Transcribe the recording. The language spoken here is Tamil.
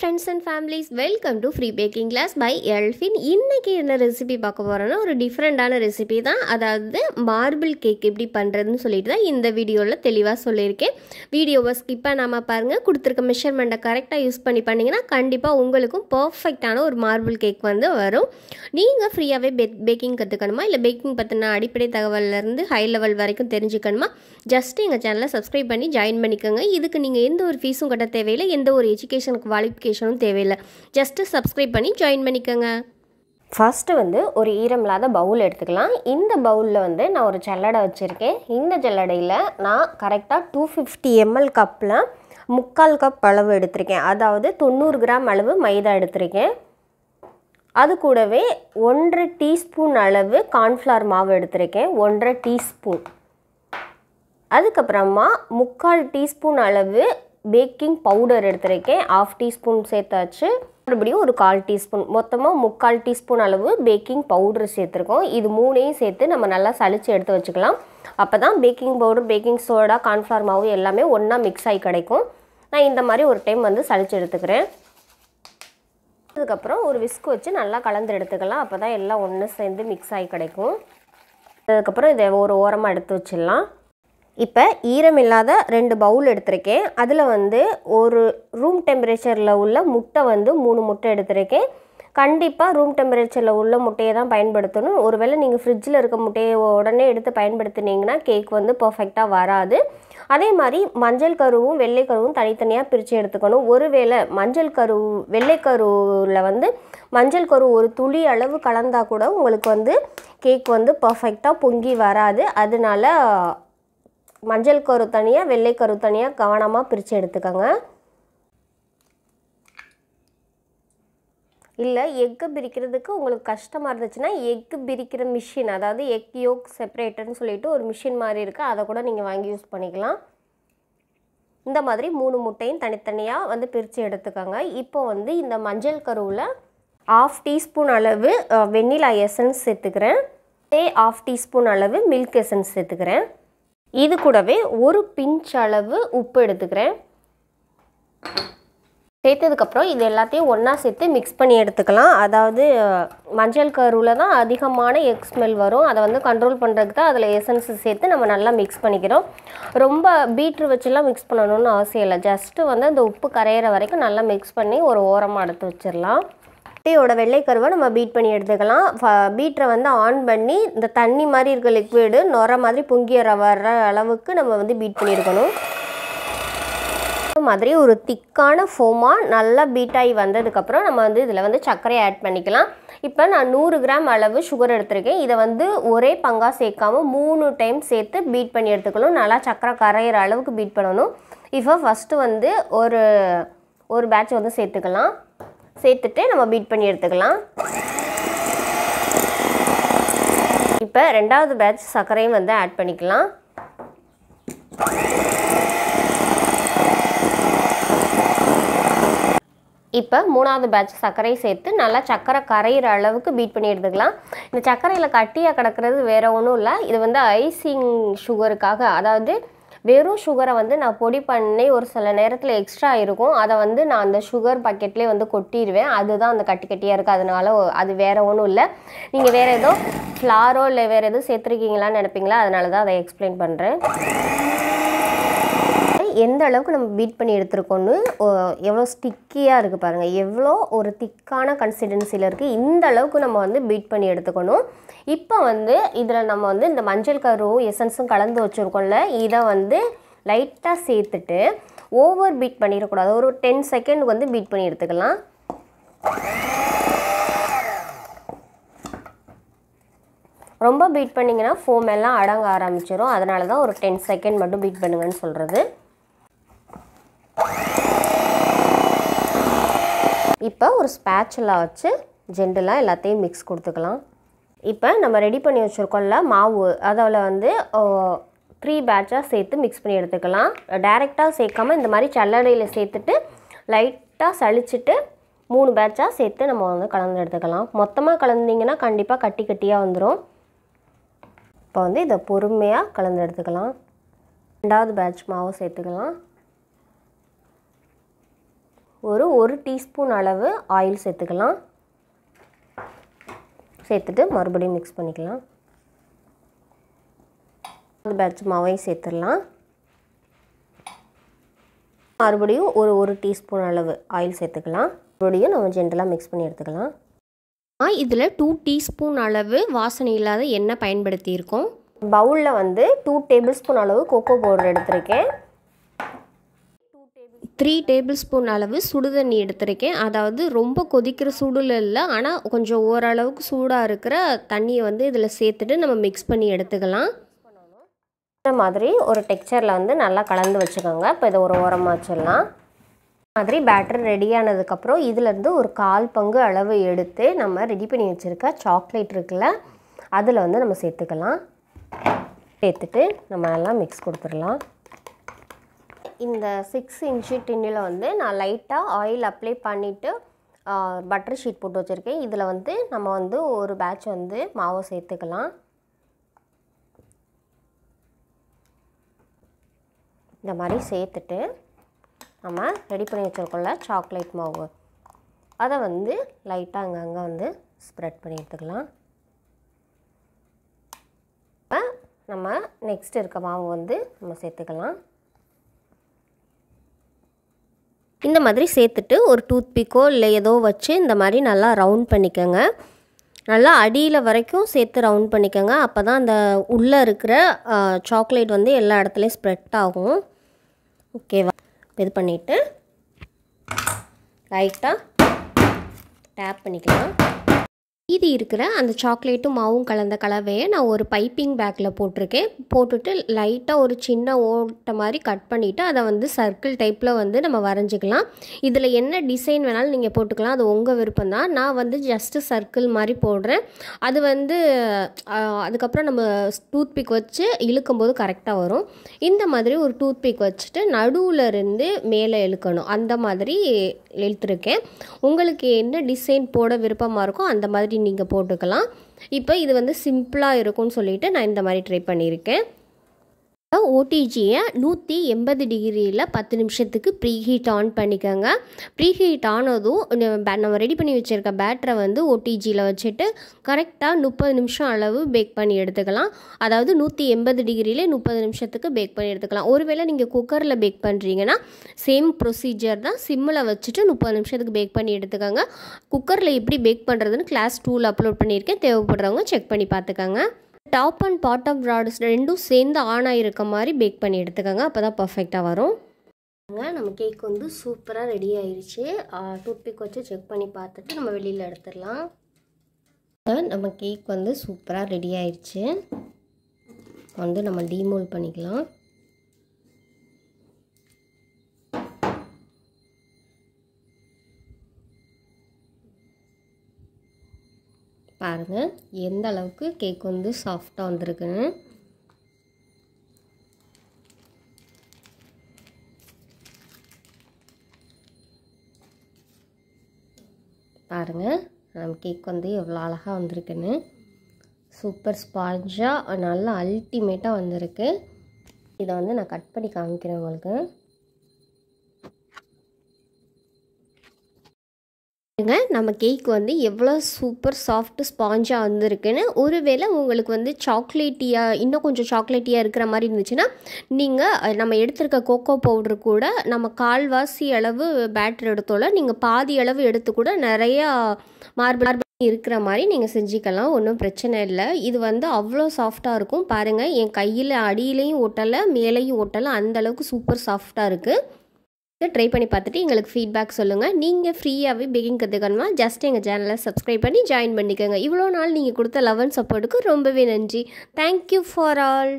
friends and families welcome to free baking class by எல்ஃபின் இன்றைக்கி என்ன ரெசிபி பார்க்க போகிறோன்னா ஒரு டிஃப்ரெண்டான ரெசிபி தான் அதாவது மார்பிள் கேக் எப்படி பண்ணுறதுன்னு சொல்லிட்டு தான் இந்த வீடியோவில் தெளிவாக சொல்லியிருக்கேன் வீடியோவை ஸ்கிப் பண்ணாமல் பாருங்கள் கொடுத்துருக்க மெஷர்மெண்ட்டை கரெக்டாக யூஸ் பண்ணி பண்ணிங்கன்னா கண்டிப்பாக உங்களுக்கும் பர்ஃபெக்டான ஒரு மார்பிள் கேக் வந்து வரும் நீங்கள் ஃப்ரீயாகவே பே பேக்கிங் கற்றுக்கணுமா இல்லை பேக்கிங் பற்றின அடிப்படை தகவல்லேருந்து ஹை லெவல் வரைக்கும் தெரிஞ்சுக்கணுமா ஜஸ்ட் எங்கள் சேனலை சப்ஸ்கிரைப் பண்ணி ஜாயின் பண்ணிக்கோங்க இதுக்கு நீங்கள் எந்த ஒரு ஃபீஸும் கட்ட தேவையில்லை எந்த ஒரு எஜுகேஷனுக்கு குவாலிஃபிகேஷன் நோட்டிஃபிகேஷனும் தேவையில்லை ஜஸ்ட்டு சப்ஸ்கிரைப் பண்ணி ஜாயின் பண்ணிக்கோங்க ஃபஸ்ட்டு வந்து ஒரு ஈரமில்லாத பவுல் எடுத்துக்கலாம் இந்த பவுலில் வந்து நான் ஒரு ஜல்லடை வச்சுருக்கேன் இந்த ஜல்லடையில் நான் கரெக்டாக டூ ஃபிஃப்டி எம்எல் கப்பில் முக்கால் கப் அளவு எடுத்திருக்கேன் அதாவது தொண்ணூறு கிராம் அளவு மைதா எடுத்திருக்கேன் அது கூடவே ஒன்றரை டீஸ்பூன் அளவு கார்ன்ஃப்ளவர் மாவு எடுத்திருக்கேன் ஒன்றரை டீஸ்பூன் அதுக்கப்புறமா முக்கால் டீஸ்பூன் அளவு பேக்கிங் பவுடர் எடுத்துருக்கேன் ஆஃப் டீஸ்பூன் சேர்த்தாச்சு மறுபடியும் ஒரு கால் டீஸ்பூன் மொத்தமாக முக்கால் டீஸ்பூன் அளவு பேக்கிங் பவுடர் சேர்த்துருக்கோம் இது மூணையும் சேர்த்து நம்ம நல்லா சளிச்சு எடுத்து வச்சுக்கலாம் அப்போ தான் baking powder baking soda cornflour மாவு எல்லாமே ஒன்றா மிக்ஸ் ஆகி கிடைக்கும் நான் இந்த மாதிரி ஒரு டைம் வந்து சளிச்சு எடுத்துக்கிறேன் அதுக்கப்புறம் ஒரு விஸ்க் வச்சு நல்லா கலந்து எடுத்துக்கலாம் அப்போ தான் எல்லாம் ஒன்று சேர்ந்து மிக்ஸ் ஆகி கிடைக்கும் அதுக்கப்புறம் இதை ஒரு ஓரமாக எடுத்து வச்சிடலாம் இப்போ ஈரமில்லாத ரெண்டு பவுல் எடுத்திருக்கேன் அதில் வந்து ஒரு ரூம் டெம்பரேச்சரில் உள்ள முட்டை வந்து மூணு முட்டை எடுத்திருக்கேன் கண்டிப்பாக ரூம் டெம்பரேச்சரில் உள்ள முட்டையை தான் பயன்படுத்தணும் ஒருவேளை நீங்கள் ஃப்ரிட்ஜில் இருக்க முட்டையை உடனே எடுத்து பயன்படுத்தினீங்கன்னா கேக் வந்து பர்ஃபெக்டாக வராது அதே மாதிரி மஞ்சள் கருவும் வெள்ளை கருவும் தனித்தனியாக பிரித்து எடுத்துக்கணும் ஒருவேளை மஞ்சள் கரு வெள்ளை கருவில் வந்து மஞ்சள் கரு ஒரு துளி அளவு கலந்தால் கூட உங்களுக்கு வந்து கேக் வந்து பர்ஃபெக்டாக பொங்கி வராது அதனால மஞ்சள் கரு தனியாக வெள்ளை கரு தனியாக கவனமாக பிரித்து எடுத்துக்கோங்க இல்லை எக்கு பிரிக்கிறதுக்கு உங்களுக்கு கஷ்டமாக இருந்துச்சுன்னா எக்கு பிரிக்கிற மிஷின் அதாவது எக் யோக் செப்பரேட்டர்னு சொல்லிட்டு ஒரு மிஷின் மாதிரி இருக்குது அதை கூட நீங்கள் வாங்கி யூஸ் பண்ணிக்கலாம் இந்த மாதிரி மூணு முட்டையும் தனித்தனியாக வந்து பிரித்து எடுத்துக்கோங்க இப்போ வந்து இந்த மஞ்சள் கருவில் ஆஃப் டீஸ்பூன் அளவு வெண்ணிலா எசன்ஸ் சேர்த்துக்கிறேன் அதே ஆஃப் டீஸ்பூன் அளவு மில்க் எசன்ஸ் சேர்த்துக்கிறேன் இது கூடவே ஒரு பிஞ்ச் அளவு உப்பு எடுத்துக்கிறேன் சேர்த்ததுக்கப்புறம் இது எல்லாத்தையும் ஒன்றா சேர்த்து மிக்ஸ் பண்ணி எடுத்துக்கலாம் அதாவது மஞ்சள் கருவில் தான் அதிகமான எக் ஸ்மெல் வரும் அதை வந்து கண்ட்ரோல் பண்ணுறதுக்கு தான் அதில் எசன்ஸ் சேர்த்து நம்ம நல்லா மிக்ஸ் பண்ணிக்கிறோம் ரொம்ப பீட்ரு வச்சுலாம் மிக்ஸ் பண்ணணும்னு அவசியம் இல்லை ஜஸ்ட்டு வந்து அந்த உப்பு கரையிற வரைக்கும் நல்லா மிக்ஸ் பண்ணி ஒரு ஓரமாக எடுத்து வச்சிடலாம் முட்டையோட வெள்ளை கருவை நம்ம பீட் பண்ணி எடுத்துக்கலாம் பீட்டரை வந்து ஆன் பண்ணி இந்த தண்ணி மாதிரி இருக்க லிக்விடு நொற மாதிரி பொங்கி வர்ற அளவுக்கு நம்ம வந்து பீட் பண்ணியிருக்கணும் மாதிரி ஒரு திக்கான ஃபோமாக நல்லா பீட் ஆகி வந்ததுக்கப்புறம் நம்ம வந்து இதில் வந்து சர்க்கரையை ஆட் பண்ணிக்கலாம் இப்போ நான் நூறு கிராம் அளவு சுகர் எடுத்திருக்கேன் இதை வந்து ஒரே பங்காக சேர்க்காமல் மூணு டைம் சேர்த்து பீட் பண்ணி எடுத்துக்கணும் நல்லா சர்க்கரை கரையிற அளவுக்கு பீட் பண்ணணும் இப்போ ஃபஸ்ட்டு வந்து ஒரு ஒரு பேட்ச் வந்து சேர்த்துக்கலாம் சேர்த்துட்டு நம்ம பீட் பண்ணி எடுத்துக்கலாம் இப்போ ரெண்டாவது பேட்ச் சர்க்கரையும் வந்து ஆட் பண்ணிக்கலாம் இப்போ மூணாவது பேட்ச் சர்க்கரை சேர்த்து நல்லா சர்க்கரை கரையிற அளவுக்கு பீட் பண்ணி எடுத்துக்கலாம் இந்த சர்க்கரையில் கட்டியாக கிடக்கிறது வேறு ஒன்றும் இல்லை இது வந்து ஐசிங் சுகருக்காக அதாவது வெறும் சுகரை வந்து நான் பொடி பண்ணி ஒரு சில நேரத்தில் எக்ஸ்ட்ரா இருக்கும் அதை வந்து நான் அந்த சுகர் பக்கெட்லேயே வந்து கொட்டிடுவேன் அதுதான் அந்த கட்டி கட்டியாக இருக்குது அதனால அது வேறு ஒன்றும் இல்லை நீங்கள் வேறு எதுவும் ஃப்ளாரோ இல்லை வேறு எதுவும் சேர்த்துருக்கீங்களான்னு நினைப்பீங்களா அதனால தான் அதை எக்ஸ்பிளைன் பண்ணுறேன் எந்த அளவுக்கு நம்ம பீட் பண்ணி எடுத்துருக்கோன்னு எவ்வளோ ஸ்டிக்கியாக இருக்குது பாருங்கள் எவ்வளோ ஒரு திக்கான கன்சிஸ்டன்சியில் இருக்குது இந்த அளவுக்கு நம்ம வந்து பீட் பண்ணி எடுத்துக்கணும் இப்போ வந்து இதில் நம்ம வந்து இந்த மஞ்சள் கருவும் எசன்ஸும் கலந்து வச்சுருக்கோம்ல இதை வந்து லைட்டாக சேர்த்துட்டு ஓவர் பீட் பண்ணிடக்கூடாது ஒரு டென் செகண்ட் வந்து பீட் பண்ணி எடுத்துக்கலாம் ரொம்ப பீட் பண்ணிங்கன்னா ஃபோம் எல்லாம் அடங்க ஆரம்பிச்சிடும் அதனால தான் ஒரு டென் செகண்ட் மட்டும் பீட் பண்ணுங்கன்னு சொல்கிறது இப்போ ஒரு ஸ்பேச்சுலாக வச்சு ஜென்டலாக எல்லாத்தையும் மிக்ஸ் கொடுத்துக்கலாம் இப்போ நம்ம ரெடி பண்ணி வச்சுருக்கோம்ல மாவு அதில் வந்து த்ரீ பேட்சாக சேர்த்து மிக்ஸ் பண்ணி எடுத்துக்கலாம் டைரெக்டாக சேர்க்காமல் இந்த மாதிரி சல்லடையில் சேர்த்துட்டு லைட்டாக சளிச்சுட்டு மூணு பேட்சாக சேர்த்து நம்ம வந்து கலந்து எடுத்துக்கலாம் மொத்தமாக கலந்திங்கன்னா கண்டிப்பாக கட்டி கட்டியாக வந்துடும் இப்போ வந்து இதை பொறுமையாக கலந்து எடுத்துக்கலாம் ரெண்டாவது பேட்ச் மாவும் சேர்த்துக்கலாம் ஒரு ஒரு டீஸ்பூன் அளவு ஆயில் சேர்த்துக்கலாம் சேர்த்துட்டு மறுபடியும் மிக்ஸ் பண்ணிக்கலாம் அந்த பேட்ச் மாவையும் சேர்த்துடலாம் மறுபடியும் ஒரு ஒரு டீஸ்பூன் அளவு ஆயில் சேர்த்துக்கலாம் மறுபடியும் நம்ம ஜென்டலாக மிக்ஸ் பண்ணி எடுத்துக்கலாம் இதில் டூ டீஸ்பூன் அளவு வாசனை இல்லாத எண்ணெய் பயன்படுத்தியிருக்கோம் பவுலில் வந்து டூ டேபிள் ஸ்பூன் அளவு கொக்கோ பவுடர் எடுத்திருக்கேன் த்ரீ டேபிள் ஸ்பூன் அளவு சுடுதண்ணி எடுத்திருக்கேன் அதாவது ரொம்ப கொதிக்கிற சூடில் இல்லை ஆனால் கொஞ்சம் ஓரளவுக்கு சூடாக இருக்கிற தண்ணியை வந்து இதில் சேர்த்துட்டு நம்ம மிக்ஸ் பண்ணி எடுத்துக்கலாம் இந்த மாதிரி ஒரு டெக்ஸ்சரில் வந்து நல்லா கலந்து வச்சுக்கோங்க இப்போ இதை ஒரு ஓரமாக வச்சிடலாம் மாதிரி பேட்டர் ரெடியானதுக்கப்புறம் இதிலேருந்து ஒரு கால் பங்கு அளவு எடுத்து நம்ம ரெடி பண்ணி வச்சுருக்க சாக்லேட் இருக்குல்ல அதில் வந்து நம்ம சேர்த்துக்கலாம் சேர்த்துட்டு நம்ம எல்லாம் மிக்ஸ் கொடுத்துடலாம் இந்த சிக்ஸ் இன்ச்சு டின்னில் வந்து நான் லைட்டாக ஆயில் அப்ளை பண்ணிவிட்டு பட்டர் ஷீட் போட்டு வச்சுருக்கேன் இதில் வந்து நம்ம வந்து ஒரு பேட்ச் வந்து மாவை சேர்த்துக்கலாம் இந்த மாதிரி சேர்த்துட்டு நம்ம ரெடி பண்ணி வச்சுருக்கோம்ல சாக்லேட் மாவு அதை வந்து லைட்டாக அங்கங்கே வந்து ஸ்ப்ரெட் பண்ணி எடுத்துக்கலாம் நம்ம நெக்ஸ்ட் இருக்க மாவு வந்து நம்ம சேர்த்துக்கலாம் இந்த மாதிரி சேர்த்துட்டு ஒரு டூத் பிக்கோ இல்லை ஏதோ வச்சு இந்த மாதிரி நல்லா ரவுண்ட் பண்ணிக்கோங்க நல்லா அடியில் வரைக்கும் சேர்த்து ரவுண்ட் பண்ணிக்கோங்க அப்போ தான் அந்த உள்ளே இருக்கிற சாக்லேட் வந்து எல்லா இடத்துலையும் ஸ்ப்ரெட் ஆகும் ஓகேவா இது பண்ணிவிட்டு லைட்டாக டேப் பண்ணிக்கலாம் மீதி இருக்கிற அந்த சாக்லேட்டும் மாவும் கலந்த கலவையை நான் ஒரு பைப்பிங் பேக்கில் போட்டிருக்கேன் போட்டுட்டு லைட்டாக ஒரு சின்ன ஓட்ட மாதிரி கட் பண்ணிவிட்டு அதை வந்து சர்க்கிள் டைப்பில் வந்து நம்ம வரைஞ்சிக்கலாம் இதில் என்ன டிசைன் வேணாலும் நீங்கள் போட்டுக்கலாம் அது உங்கள் விருப்பம் தான் நான் வந்து ஜஸ்ட்டு சர்க்கிள் மாதிரி போடுறேன் அது வந்து அதுக்கப்புறம் நம்ம டூத்பிக் வச்சு இழுக்கும்போது கரெக்டாக வரும் இந்த மாதிரி ஒரு டூத்பிக் வச்சுட்டு நடுவில் இருந்து மேலே இழுக்கணும் அந்த மாதிரி இழுத்துருக்கேன் உங்களுக்கு என்ன டிசைன் போட விருப்பமாக இருக்கோ அந்த மாதிரி நீங்கள் போட்டுக்கலாம் இப்போ இது வந்து சிம்பிளாக இருக்கும்னு சொல்லிவிட்டு நான் இந்த மாதிரி ட்ரை பண்ணியிருக்கேன் ஓடிஜியை நூற்றி எண்பது டிகிரியில் பத்து நிமிஷத்துக்கு ப்ரீ ஹீட் ஆன் பண்ணிக்கோங்க ப்ரீ ஹீட் ஆனதும் நம்ம ரெடி பண்ணி வச்சுருக்க பேட்டரை வந்து ஓடிஜியில் வச்சுட்டு கரெக்டாக முப்பது நிமிஷம் அளவு பேக் பண்ணி எடுத்துக்கலாம் அதாவது நூற்றி எண்பது டிகிரியில் முப்பது நிமிஷத்துக்கு பேக் பண்ணி எடுத்துக்கலாம் ஒருவேளை நீங்கள் குக்கரில் பேக் பண்ணுறீங்கன்னா சேம் ப்ரொசீஜர் தான் சிம்மில் வச்சுட்டு முப்பது நிமிஷத்துக்கு பேக் பண்ணி எடுத்துக்கோங்க குக்கரில் எப்படி பேக் பண்ணுறதுன்னு கிளாஸ் டூவில் அப்லோட் பண்ணியிருக்கேன் தேவைப்படுறவங்க செக் பண்ணி பார்த்துக்கோங்க டாப் அண்ட் பாட்டம் ப்ராடக்ட்ஸ் ரெண்டும் சேர்ந்து ஆன் ஆகிருக்க மாதிரி பேக் பண்ணி எடுத்துக்கோங்க அப்போ தான் பர்ஃபெக்டாக வரும் நம்ம கேக் வந்து சூப்பராக ரெடி ஆயிடுச்சு டூத்பிக் வச்சு செக் பண்ணி பார்த்துட்டு நம்ம வெளியில் எடுத்துடலாம் நம்ம கேக் வந்து சூப்பராக ரெடி ஆயிடுச்சு வந்து நம்ம டீமோல் பண்ணிக்கலாம் பாருங்கள் எந்த அளவுக்கு கேக் வந்து சாஃப்டாக வந்திருக்குன்னு பாருங்கள் நம்ம கேக் வந்து எவ்வளோ அழகாக வந்திருக்குன்னு சூப்பர் ஸ்பாஞ்சாக நல்லா அல்டிமேட்டாக வந்திருக்கு இதை வந்து நான் கட் பண்ணி காமிக்கிறேன் உங்களுக்கு பாருங்கள் நம்ம கேக் வந்து எவ்வளோ சூப்பர் சாஃப்ட் ஸ்பாஞ்சாக வந்திருக்குன்னு ஒருவேளை உங்களுக்கு வந்து சாக்லேட்டியாக இன்னும் கொஞ்சம் சாக்லேட்டியாக இருக்கிற மாதிரி இருந்துச்சுன்னா நீங்கள் நம்ம எடுத்திருக்க கோகோ பவுடர் கூட நம்ம கால்வாசி அளவு பேட்டர் எடுத்தோல நீங்கள் பாதி அளவு எடுத்து கூட நிறையா மார்பிள் இருக்கிற மாதிரி நீங்கள் செஞ்சுக்கலாம் ஒன்றும் பிரச்சனை இல்லை இது வந்து அவ்வளோ சாஃப்டாக இருக்கும் பாருங்கள் என் கையில் அடியிலையும் ஒட்டலை மேலேயும் ஒட்டலை அந்தளவுக்கு சூப்பர் சாஃப்டாக இருக்குது ட்ரை பண்ணி பார்த்துட்டு எங்களுக்கு ஃபீட்பேக் சொல்லுங்கள் நீங்கள் ஃப்ரீயாகவே பிகிங் கற்றுக்கணுமா ஜஸ்ட் எங்கள் சேனலை சப்ஸ்கிரைப் பண்ணி ஜாயின் பண்ணிக்கோங்க இவ்வளோ நாள் நீங்கள் கொடுத்த லவ் அண்ட் சப்போர்ட்டுக்கு ரொம்பவே நன்றி தேங்க்யூ ஃபார் ஆல்